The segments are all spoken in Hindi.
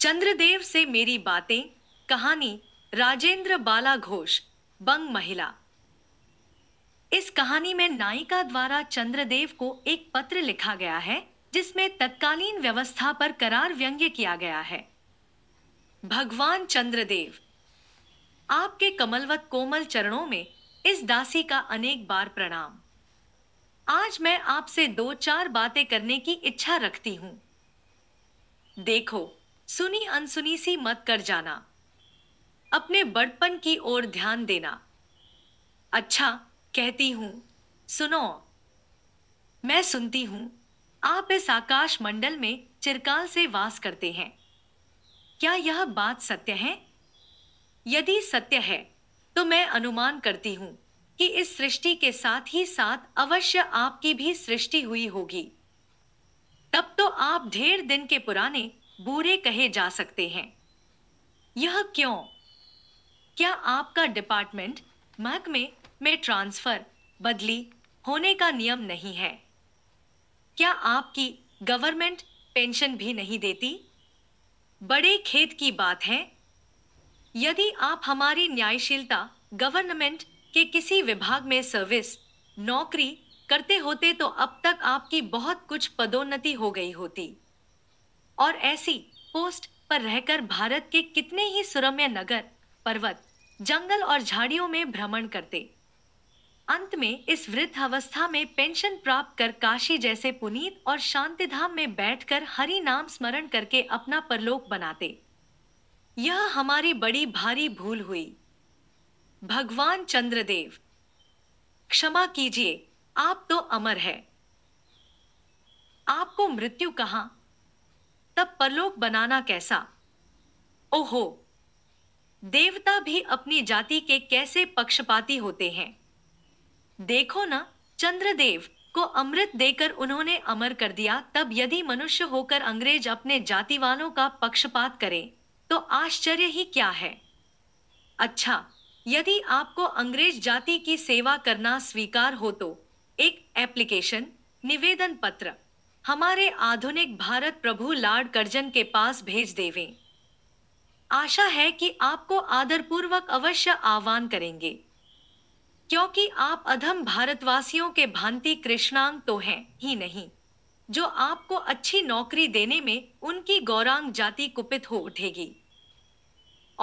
चंद्रदेव से मेरी बातें कहानी राजेंद्र बाला घोष बंग महिला इस कहानी में नायिका द्वारा चंद्रदेव को एक पत्र लिखा गया है जिसमें तत्कालीन व्यवस्था पर करार व्यंग्य किया गया है भगवान चंद्रदेव आपके कमलवत कोमल चरणों में इस दासी का अनेक बार प्रणाम आज मैं आपसे दो चार बातें करने की इच्छा रखती हूं देखो सुनी अनसुनी सी मत कर जाना अपने बड़पन की ओर ध्यान देना अच्छा कहती हूं सुनो मैं सुनती हूं आप इस आकाश मंडल में चिरकाल से वास करते हैं क्या यह बात सत्य है यदि सत्य है तो मैं अनुमान करती हूं कि इस सृष्टि के साथ ही साथ अवश्य आपकी भी सृष्टि हुई होगी तब तो आप ढेर दिन के पुराने बुरे कहे जा सकते हैं यह क्यों क्या आपका डिपार्टमेंट महकमे में ट्रांसफर बदली होने का नियम नहीं है क्या आपकी गवर्नमेंट पेंशन भी नहीं देती बड़े खेत की बात है यदि आप हमारी न्यायशीलता गवर्नमेंट के किसी विभाग में सर्विस नौकरी करते होते तो अब तक आपकी बहुत कुछ पदोन्नति हो गई होती और ऐसी पोस्ट पर रहकर भारत के कितने ही सुरम्य नगर पर्वत जंगल और झाड़ियों में भ्रमण करते अंत में इस अवस्था में पेंशन प्राप्त कर काशी जैसे पुनीत और शांतिधाम में बैठकर हरि नाम स्मरण करके अपना परलोक बनाते यह हमारी बड़ी भारी भूल हुई भगवान चंद्रदेव क्षमा कीजिए आप तो अमर है आपको मृत्यु कहां तब परलोक बनाना कैसा ओहो देवता भी अपनी जाति के कैसे पक्षपाती होते हैं देखो ना चंद्रदेव को अमृत देकर उन्होंने अमर कर दिया तब यदि मनुष्य होकर अंग्रेज अपने जाति वालों का पक्षपात करें तो आश्चर्य ही क्या है अच्छा यदि आपको अंग्रेज जाति की सेवा करना स्वीकार हो तो एक एप्लीकेशन निवेदन पत्र हमारे आधुनिक भारत प्रभु लाड कर्जन के पास भेज देवे आशा है कि आपको आदरपूर्वक अवश्य आह्वान करेंगे क्योंकि आप अधम भारतवासियों के भांति कृष्णांग तो हैं ही नहीं जो आपको अच्छी नौकरी देने में उनकी गौरांग जाति कुपित हो उठेगी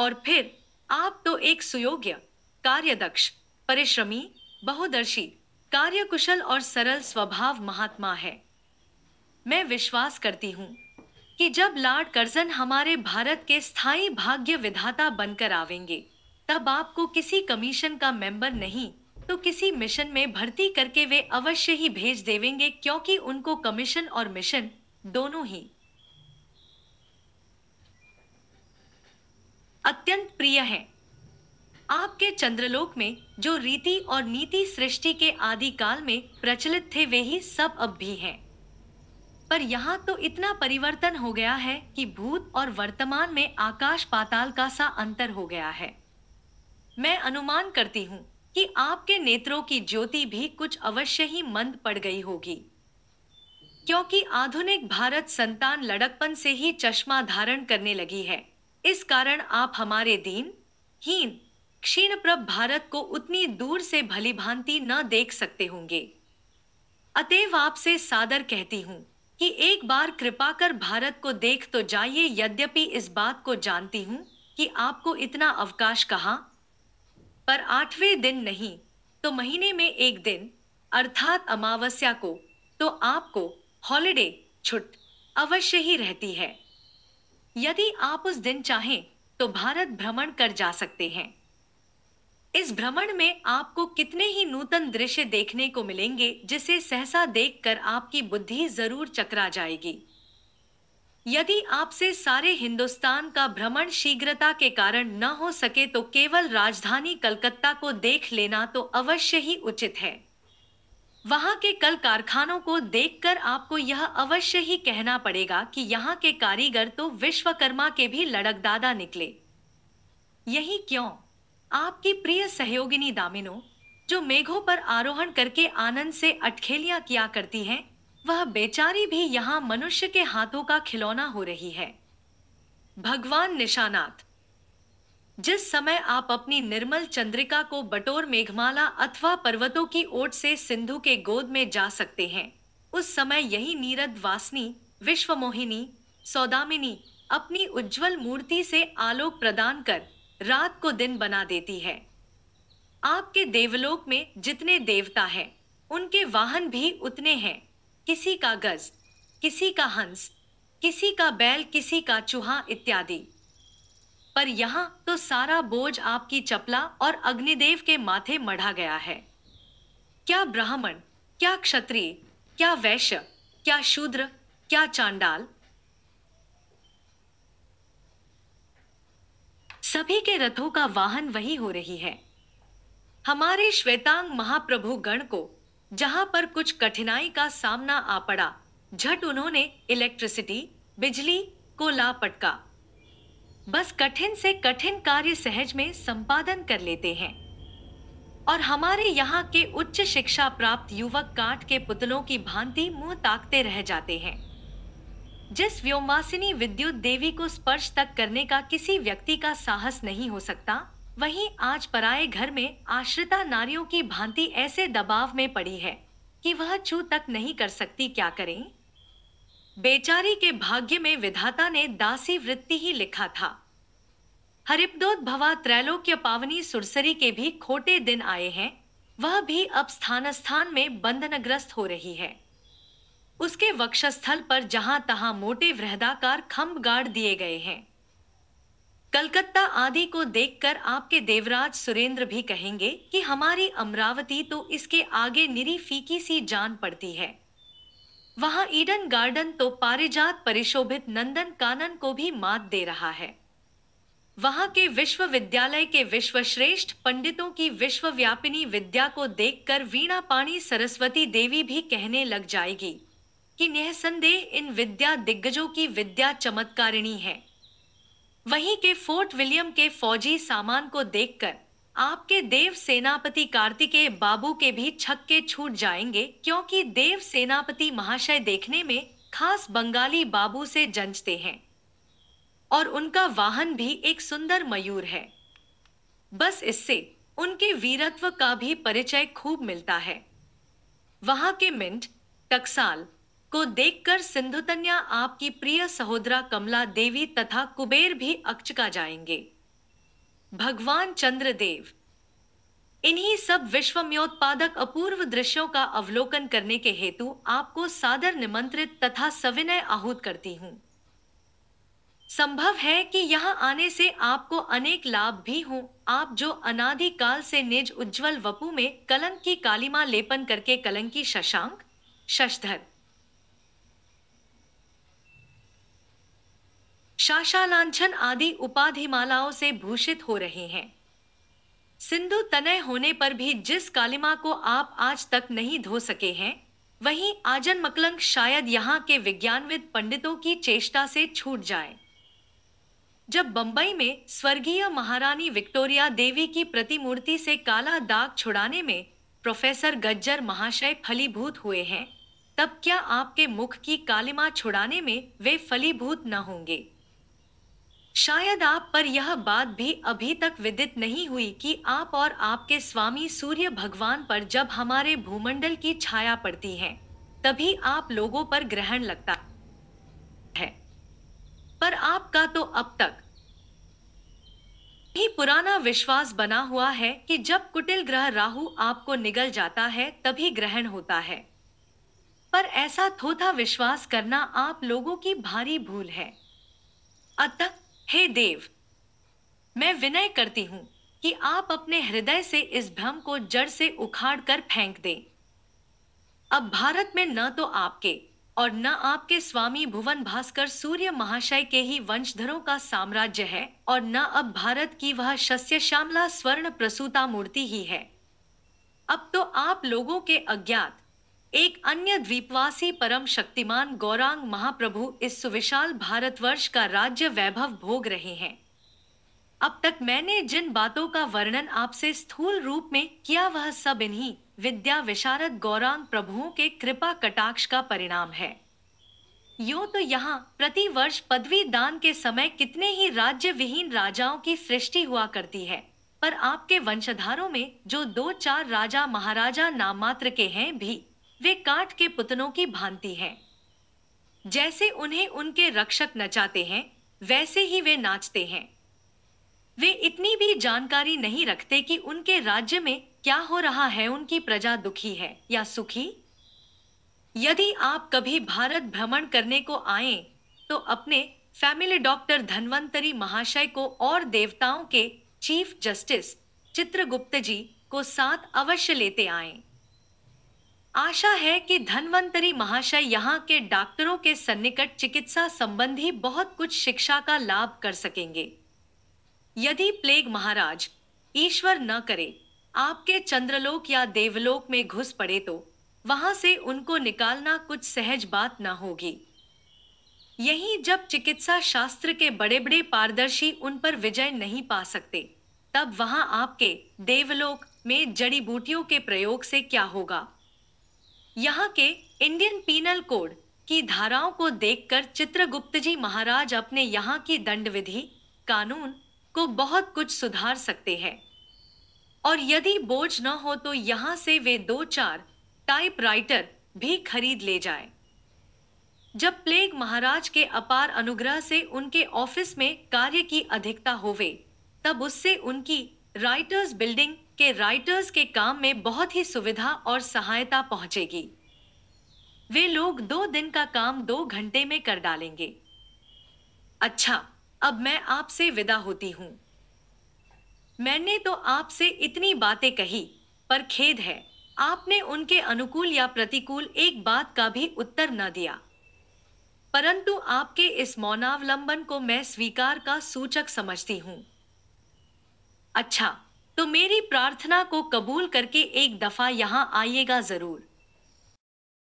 और फिर आप तो एक सुयोग्य कार्यदक्ष परिश्रमी बहुदर्शी कार्यकुशल और सरल स्वभाव महात्मा है मैं विश्वास करती हूँ कि जब लॉर्ड कर्जन हमारे भारत के स्थायी भाग्य विधाता बनकर आवेंगे तब आपको किसी कमीशन का मेंबर नहीं तो किसी मिशन में भर्ती करके वे अवश्य ही भेज देवेंगे क्योंकि उनको कमीशन और मिशन दोनों ही अत्यंत प्रिय है आपके चंद्रलोक में जो रीति और नीति सृष्टि के आदि काल में प्रचलित थे वे ही सब अब भी हैं पर यहाँ तो इतना परिवर्तन हो गया है कि भूत और वर्तमान में आकाश पाताल का सा अंतर हो गया है मैं अनुमान करती हूँ कि आपके नेत्रों की ज्योति भी कुछ अवश्य ही मंद पड़ गई होगी क्योंकि आधुनिक भारत संतान लड़कपन से ही चश्मा धारण करने लगी है इस कारण आप हमारे दीन हीन क्षीण प्रभ भारत को उतनी दूर से भली भांति न देख सकते होंगे अतएव आपसे सादर कहती हूँ कि एक बार कृपा कर भारत को देख तो जाइए यद्यपि इस बात को जानती हूँ कि आपको इतना अवकाश कहा पर आठवें दिन नहीं तो महीने में एक दिन अर्थात अमावस्या को तो आपको हॉलिडे छुट अवश्य ही रहती है यदि आप उस दिन चाहें तो भारत भ्रमण कर जा सकते हैं इस भ्रमण में आपको कितने ही नूतन दृश्य देखने को मिलेंगे जिसे सहसा देखकर आपकी बुद्धि जरूर चकरा जाएगी यदि आपसे सारे हिंदुस्तान का भ्रमण शीघ्रता के कारण न हो सके तो केवल राजधानी कलकत्ता को देख लेना तो अवश्य ही उचित है वहां के कल कारखानों को देखकर आपको यह अवश्य ही कहना पड़ेगा कि यहाँ के कारीगर तो विश्वकर्मा के भी लड़कदादा निकले यही क्यों आपकी प्रिय सहयोगिनी दामिनो जो मेघों पर आरोहण करके आनंद से अटखेलिया किया करती हैं, वह बेचारी भी यहाँ मनुष्य के हाथों का खिलौना हो रही है भगवान निशानाथ जिस समय आप अपनी निर्मल चंद्रिका को बटोर मेघमाला अथवा पर्वतों की ओट से सिंधु के गोद में जा सकते हैं उस समय यही नीरद वासनी विश्व मोहिनी सौदामिनी अपनी उज्जवल मूर्ति से आलोक प्रदान कर रात को दिन बना देती है आपके देवलोक में जितने देवता हैं उनके वाहन भी उतने हैं किसी का गज किसी का हंस किसी का बैल किसी का चूहा इत्यादि पर यहां तो सारा बोझ आपकी चपला और अग्निदेव के माथे मढ़ा गया है क्या ब्राह्मण क्या क्षत्रिय क्या वैश्य क्या शूद्र क्या चांडाल सभी के रथों का वाहन वही हो रही है हमारे श्वेतांग महाप्रभु गण को जहां पर कुछ कठिनाई का सामना आ पड़ा झट उन्होंने इलेक्ट्रिसिटी बिजली को ला पटका बस कठिन से कठिन कार्य सहज में संपादन कर लेते हैं और हमारे यहाँ के उच्च शिक्षा प्राप्त युवक काट के पुतलों की भांति मुंह ताकते रह जाते हैं जिस व्योमासिनी विद्युत देवी को स्पर्श तक करने का किसी व्यक्ति का साहस नहीं हो सकता वहीं आज पराए घर में आश्रिता नारियों की भांति ऐसे दबाव में पड़ी है कि वह छू तक नहीं कर सकती क्या करें बेचारी के भाग्य में विधाता ने दासी वृत्ति ही लिखा था हरिपदोत भवा त्रैलोक्य पावनी सुरसरी के भी खोटे दिन आए हैं वह भी अब स्थान स्थान में बंधनग्रस्त हो रही है उसके वक्षस्थल पर जहां तहां मोटे वृहदाकार खम्भ गाड़ दिए गए हैं कलकत्ता आदि को देखकर आपके देवराज सुरेंद्र भी कहेंगे कि हमारी अमरावती तो इसके आगे निरी फीकी सी जान पड़ती है वहां ईडन गार्डन तो पारिजात परिशोभित नंदन कानन को भी मात दे रहा है वहां के विश्वविद्यालय के विश्वश्रेष्ठ पंडितों की विश्वव्यापिनी विद्या को देखकर वीणा पाणी सरस्वती देवी भी कहने लग जाएगी कि निःसंदेह इन विद्या दिग्गजों की विद्या चमत्कारिणी है वहीं के फोर्ट विलियम के फौजी सामान को देखकर आपके देव सेनापति कार्तिकेय बाबू के भी छक्के छूट जाएंगे क्योंकि देव सेनापति महाशय देखने में खास बंगाली बाबू से जंचते हैं और उनका वाहन भी एक सुंदर मयूर है बस इससे उनके वीरत्व का भी परिचय खूब मिलता है वहां के मिंट टकसाल को देखकर सिंधुतन्या आपकी प्रिय सहोदरा कमला देवी तथा कुबेर भी अक्चका जाएंगे भगवान चंद्रदेव इन्हीं सब विश्वम्योत्पादक अपूर्व दृश्यों का अवलोकन करने के हेतु आपको सादर निमंत्रित तथा सविनय आहूत करती हूं संभव है कि यहां आने से आपको अनेक लाभ भी हो आप जो अनादि काल से निज उज्जवल वपु में कलंक की कालिमा लेपन करके कलंकी शशांक शशधर शाशालांछन आदि उपाधि मालाओं से भूषित हो रहे हैं सिंधु तनय होने पर भी जिस कालिमा को आप आज तक नहीं धो सके हैं वही आजन मकलंक शायद यहाँ के विज्ञानविद पंडितों की चेष्टा से छूट जाए जब बंबई में स्वर्गीय महारानी विक्टोरिया देवी की प्रतिमूर्ति से काला दाग छुड़ाने में प्रोफेसर गज्जर महाशय फलीभूत हुए हैं तब क्या आपके मुख की कालिमा छुड़ाने में वे फलीभूत न होंगे शायद आप पर यह बात भी अभी तक विदित नहीं हुई कि आप और आपके स्वामी सूर्य भगवान पर जब हमारे भूमंडल की छाया पड़ती है तभी आप लोगों पर ग्रहण लगता है पर आपका तो अब तक ही पुराना विश्वास बना हुआ है कि जब कुटिल ग्रह राहु आपको निगल जाता है तभी ग्रहण होता है पर ऐसा थोथा विश्वास करना आप लोगों की भारी भूल है अतः हे देव मैं विनय करती हूँ कि आप अपने हृदय से इस भ्रम को जड़ से उखाड़ कर फेंक दें अब भारत में न तो आपके और न आपके स्वामी भुवन भास्कर सूर्य महाशय के ही वंशधरों का साम्राज्य है और न अब भारत की वह शस्य श्यामला स्वर्ण प्रसूता मूर्ति ही है अब तो आप लोगों के अज्ञात एक अन्य द्वीपवासी परम शक्तिमान गौरांग महाप्रभु इस सुविशाल भारतवर्ष का राज्य वैभव भोग रहे हैं अब तक मैंने जिन बातों का वर्णन आपसे स्थूल रूप में किया वह सब इन्हीं विद्या विशारद गौरांग प्रभुओं के कृपा कटाक्ष का परिणाम है यो तो यहाँ प्रति वर्ष पदवी दान के समय कितने ही राज्य विहीन राजाओं की सृष्टि हुआ करती है पर आपके वंशधारों में जो दो चार राजा महाराजा मात्र के हैं भी वे काट के पुतनों की भांति हैं जैसे उन्हें उनके रक्षक नचाते हैं वैसे ही वे नाचते हैं वे इतनी भी जानकारी नहीं रखते कि उनके राज्य में क्या हो रहा है उनकी प्रजा दुखी है या सुखी यदि आप कभी भारत भ्रमण करने को आए तो अपने फैमिली डॉक्टर धनवंतरी महाशय को और देवताओं के चीफ जस्टिस चित्रगुप्त जी को साथ अवश्य लेते आएं। आशा है कि धनवंतरी महाशय यहाँ के डॉक्टरों के सन्निकट चिकित्सा संबंधी बहुत कुछ शिक्षा का लाभ कर सकेंगे यदि प्लेग महाराज ईश्वर न करे आपके चंद्रलोक या देवलोक में घुस पड़े तो वहां से उनको निकालना कुछ सहज बात न होगी यही जब चिकित्सा शास्त्र के बड़े बड़े पारदर्शी उन पर विजय नहीं पा सकते तब वहां आपके देवलोक में जड़ी बूटियों के प्रयोग से क्या होगा यहाँ के इंडियन पीनल कोड की धाराओं को देखकर चित्रगुप्त जी महाराज अपने यहाँ की दंड विधि कानून को बहुत कुछ सुधार सकते हैं और यदि बोझ न हो तो यहाँ से वे दो चार टाइपराइटर भी खरीद ले जाए जब प्लेग महाराज के अपार अनुग्रह से उनके ऑफिस में कार्य की अधिकता होवे तब उससे उनकी राइटर्स बिल्डिंग के राइटर्स के काम में बहुत ही सुविधा और सहायता पहुंचेगी वे लोग दो दिन का काम दो घंटे में कर डालेंगे अच्छा अब मैं आपसे विदा होती हूं मैंने तो आपसे इतनी बातें कही पर खेद है आपने उनके अनुकूल या प्रतिकूल एक बात का भी उत्तर न दिया परंतु आपके इस मौनावलंबन को मैं स्वीकार का सूचक समझती हूं अच्छा तो मेरी प्रार्थना को कबूल करके एक दफा यहाँ आइएगा जरूर